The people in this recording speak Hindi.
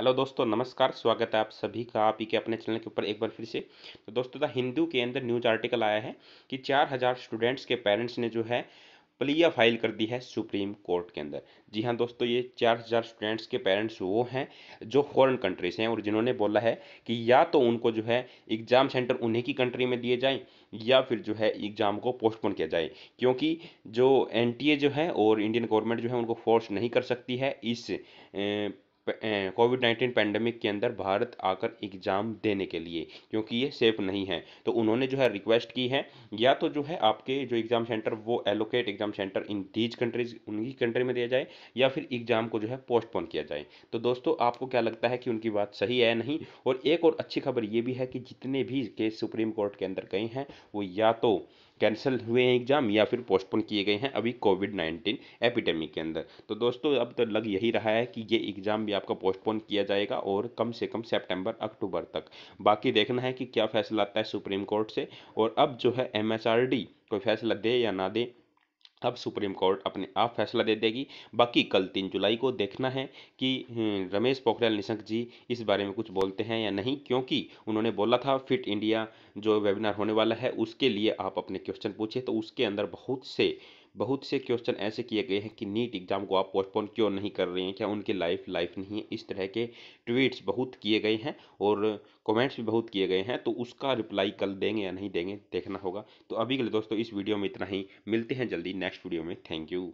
हेलो दोस्तों नमस्कार स्वागत है आप सभी का आप ही के अपने चैनल के ऊपर एक बार फिर से तो दोस्तों द हिंदू के अंदर न्यूज आर्टिकल आया है कि 4000 स्टूडेंट्स के पेरेंट्स ने जो है प्लिया फाइल कर दी है सुप्रीम कोर्ट के अंदर जी हाँ दोस्तों ये चार हज़ार स्टूडेंट्स के पेरेंट्स वो हैं जो फॉरेन कंट्रीज हैं और जिन्होंने बोला है कि या तो उनको जो है एग्ज़ाम सेंटर उन्हीं की कंट्री में दिए जाएं या फिर जो है एग्ज़ाम को पोस्टपोन किया जाए क्योंकि जो एन जो है और इंडियन गवर्नमेंट जो है उनको फोर्स नहीं कर सकती है इस ए, कोविड नाइन्टीन पैंडमिक के अंदर भारत आकर एग्ज़ाम देने के लिए क्योंकि ये सेफ नहीं है तो उन्होंने जो है रिक्वेस्ट की है या तो जो है आपके जो एग्ज़ाम सेंटर वो allocate exam centre in these countries उनकी कंट्री में दिया जाए या फिर एग्ज़ाम को जो है पोस्टपोन किया जाए तो दोस्तों आपको क्या लगता है कि उनकी बात सही है नहीं और एक और अच्छी खबर ये भी है कि जितने भी केस सुप्रीम कोर्ट के अंदर गए हैं वो या तो कैंसिल हुए हैं एग्ज़ाम या फिर पोस्टपोन किए गए हैं अभी कोविड नाइन्टीन एपिडेमिक के अंदर तो दोस्तों अब तो लग यही रहा है कि ये एग्ज़ाम भी आपका पोस्टपोन किया जाएगा और कम से कम सेप्टेम्बर अक्टूबर तक बाकी देखना है कि क्या फैसला आता है सुप्रीम कोर्ट से और अब जो है एम कोई फैसला दे या ना दे अब सुप्रीम कोर्ट अपने आप फैसला दे देगी बाकी कल तीन जुलाई को देखना है कि हम्म, रमेश पोखरियाल निशंक जी इस बारे में कुछ बोलते हैं या नहीं क्योंकि उन्होंने बोला था फिट इंडिया जो वेबिनार होने वाला है उसके लिए आप अपने क्वेश्चन पूछे तो उसके अंदर बहुत से बहुत से क्वेश्चन ऐसे किए गए हैं कि नीट एग्ज़ाम को आप पोस्टपोन क्यों नहीं कर रहे हैं क्या उनकी लाइफ लाइफ नहीं है इस तरह के ट्वीट्स बहुत किए गए हैं और कमेंट्स भी बहुत किए गए हैं तो उसका रिप्लाई कल देंगे या नहीं देंगे देखना होगा तो अभी के लिए दोस्तों इस वीडियो में इतना ही मिलते हैं जल्दी नेक्स्ट वीडियो में थैंक यू